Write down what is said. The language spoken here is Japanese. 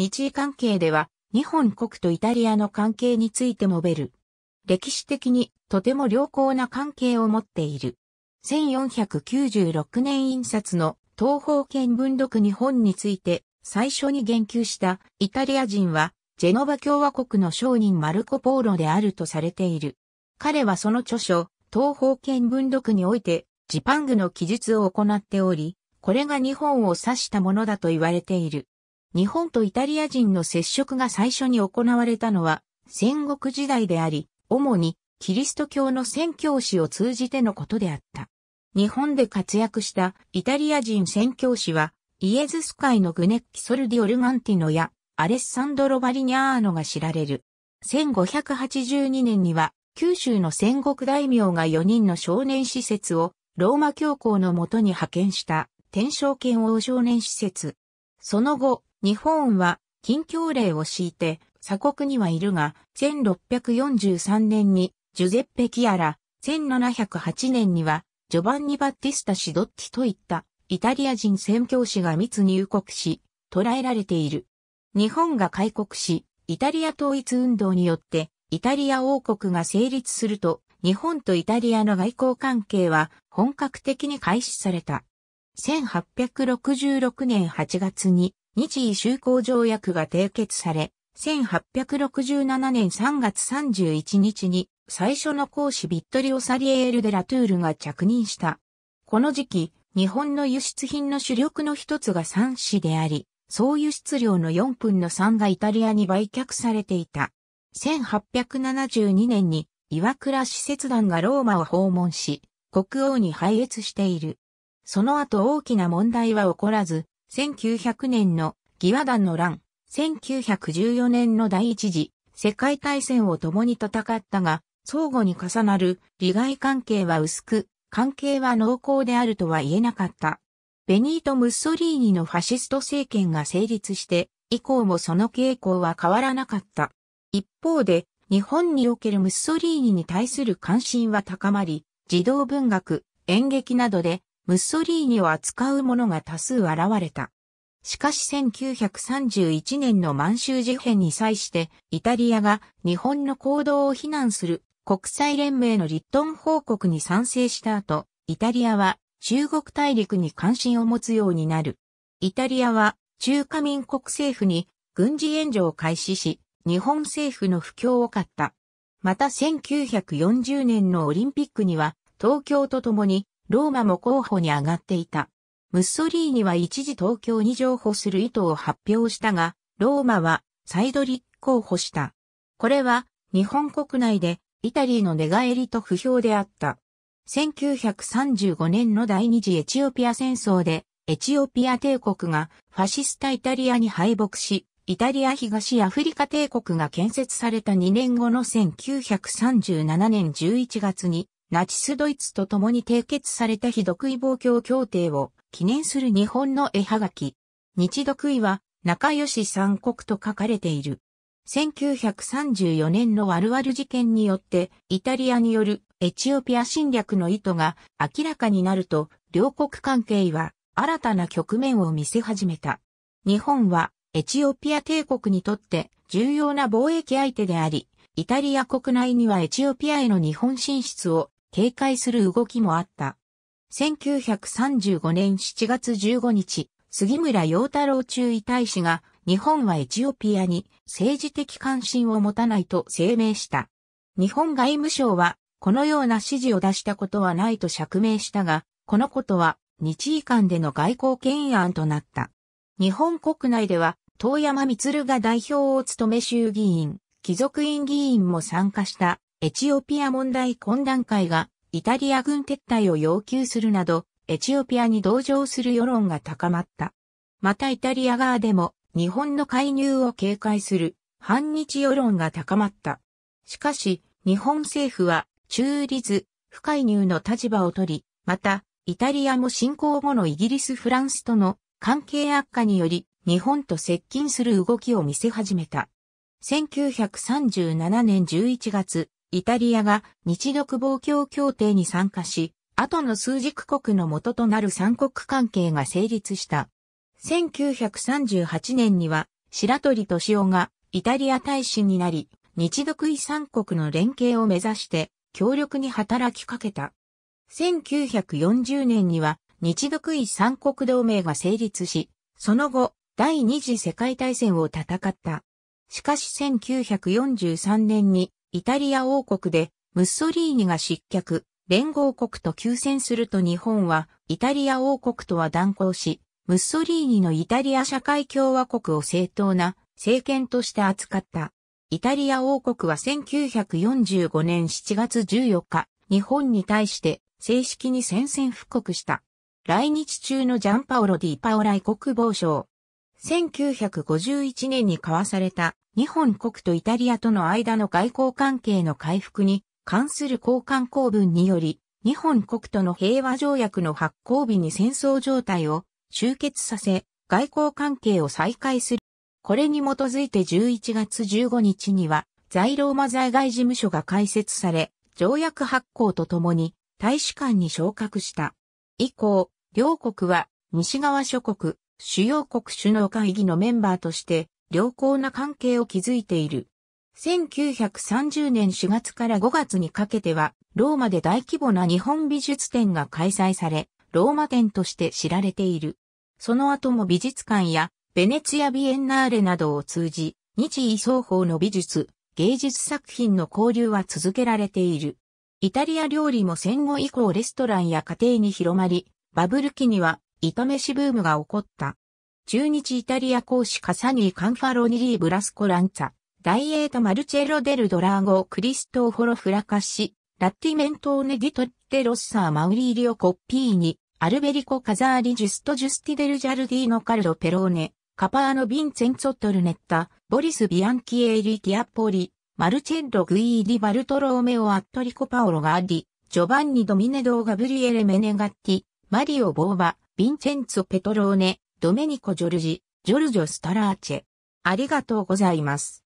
日医関係では、日本国とイタリアの関係についてもべる。歴史的にとても良好な関係を持っている。1496年印刷の東方見文録日本について最初に言及したイタリア人はジェノバ共和国の商人マルコ・ポーロであるとされている。彼はその著書、東方見文録においてジパングの記述を行っており、これが日本を指したものだと言われている。日本とイタリア人の接触が最初に行われたのは戦国時代であり、主にキリスト教の宣教師を通じてのことであった。日本で活躍したイタリア人宣教師は、イエズス会のグネッキ・ソルディ・オルガンティノやアレッサンドロ・バリニャーノが知られる。1582年には、九州の戦国大名が4人の少年施設をローマ教皇のもとに派遣した天正圏王少年施設。その後、日本は禁教令を敷いて鎖国にはいるが、1643年にジュゼッペ・キアラ、1708年にはジョバンニ・バッティスタ・シドッティといったイタリア人宣教師が密入国し、捕らえられている。日本が開国し、イタリア統一運動によってイタリア王国が成立すると、日本とイタリアの外交関係は本格的に開始された。1866年8月に日医修好条約が締結され、1867年3月31日に最初の公使ビットリオサリエール・デ・ラトゥールが着任した。この時期、日本の輸出品の主力の一つが三市であり、総輸出量の4分の3がイタリアに売却されていた。1872年に岩倉使節団がローマを訪問し、国王に拝越している。その後大きな問題は起こらず、1900年の義和団の乱、1914年の第一次世界大戦を共に戦ったが、相互に重なる利害関係は薄く、関係は濃厚であるとは言えなかった。ベニート・ムッソリーニのファシスト政権が成立して、以降もその傾向は変わらなかった。一方で、日本におけるムッソリーニに対する関心は高まり、児童文学、演劇などでムッソリーニを扱う者が多数現れた。しかし1931年の満州事変に際して、イタリアが日本の行動を非難する国際連盟のリットン報告に賛成した後、イタリアは中国大陸に関心を持つようになる。イタリアは中華民国政府に軍事援助を開始し、日本政府の不況を買った。また1940年のオリンピックには東京と共にローマも候補に上がっていた。ムッソリーニは一時東京に譲歩する意図を発表したが、ローマは再度立候補した。これは日本国内でイタリーの寝返りと不評であった。1935年の第二次エチオピア戦争でエチオピア帝国がファシスタイタリアに敗北し、イタリア東アフリカ帝国が建設された2年後の1937年11月にナチスドイツと共に締結された非独位防共協定を記念する日本の絵はがき。日独位は仲良し三国と書かれている。1934年のワルワル事件によってイタリアによるエチオピア侵略の意図が明らかになると両国関係は新たな局面を見せ始めた。日本はエチオピア帝国にとって重要な貿易相手であり、イタリア国内にはエチオピアへの日本進出を警戒する動きもあった。1935年7月15日、杉村陽太郎中尉大使が日本はエチオピアに政治的関心を持たないと声明した。日本外務省はこのような指示を出したことはないと釈明したが、このことは日医間での外交威案となった。日本国内では遠山光が代表を務め衆議院、貴族院議員も参加したエチオピア問題懇談会がイタリア軍撤退を要求するなど、エチオピアに同情する世論が高まった。またイタリア側でも日本の介入を警戒する反日世論が高まった。しかし、日本政府は中立、不介入の立場を取り、また、イタリアも侵攻後のイギリス・フランスとの関係悪化により、日本と接近する動きを見せ始めた。1937年11月、イタリアが日独防共協定に参加し、後の数軸国の元となる三国関係が成立した。1938年には、白鳥敏夫がイタリア大使になり、日独遺産国の連携を目指して強力に働きかけた。1940年には日独遺産国同盟が成立し、その後第二次世界大戦を戦った。しかし1943年にイタリア王国で、ムッソリーニが失脚、連合国と休戦すると日本は、イタリア王国とは断交し、ムッソリーニのイタリア社会共和国を正当な政権として扱った。イタリア王国は1945年7月14日、日本に対して正式に宣戦布告した。来日中のジャンパオロ・ディ・パオライ国防省、1951年に交わされた日本国とイタリアとの間の外交関係の回復に関する交換公文により、日本国との平和条約の発行日に戦争状態を終結させ、外交関係を再開する。これに基づいて11月15日には、在ローマ在外事務所が開設され、条約発行とともに大使館に昇格した。以降、両国は西側諸国、主要国首脳会議のメンバーとして良好な関係を築いている。1930年4月から5月にかけては、ローマで大規模な日本美術展が開催され、ローマ展として知られている。その後も美術館やベネツィア・ビエンナーレなどを通じ、日位双方の美術、芸術作品の交流は続けられている。イタリア料理も戦後以降レストランや家庭に広まり、バブル期には糸飯ブームが起こった。中日イタリア公使カサニー・カンファロニリー・ブラスコ・ランツァ、ダイエート・マルチェロ・デル・ドラーゴ・クリストホフォロ・フラカシ、ラッティメントオネ・ディトッテ・ロッサー・マウリーリオ・コッピーニ、アルベリコ・カザーリ・ジュスト・ジュスティデル・ジャルディーノ・カルロ・ペローネ、カパーノ・ヴィンツェンツォ・トルネッタ、ボリス・ビアンキエーリ・ティアポリ、マルチェロ・グイーディ・バルトローメオ・アットリコ・パオロ・ガーディ、ジョバンニ・ドミネドー・ガブリエレ・メネガッティ、マリオ・ボーバ、ヴィンチェンツォ・ペトローネ、ドメニコ・ジョルジ、ジョルジョ・スタラーチェ。ありがとうございます。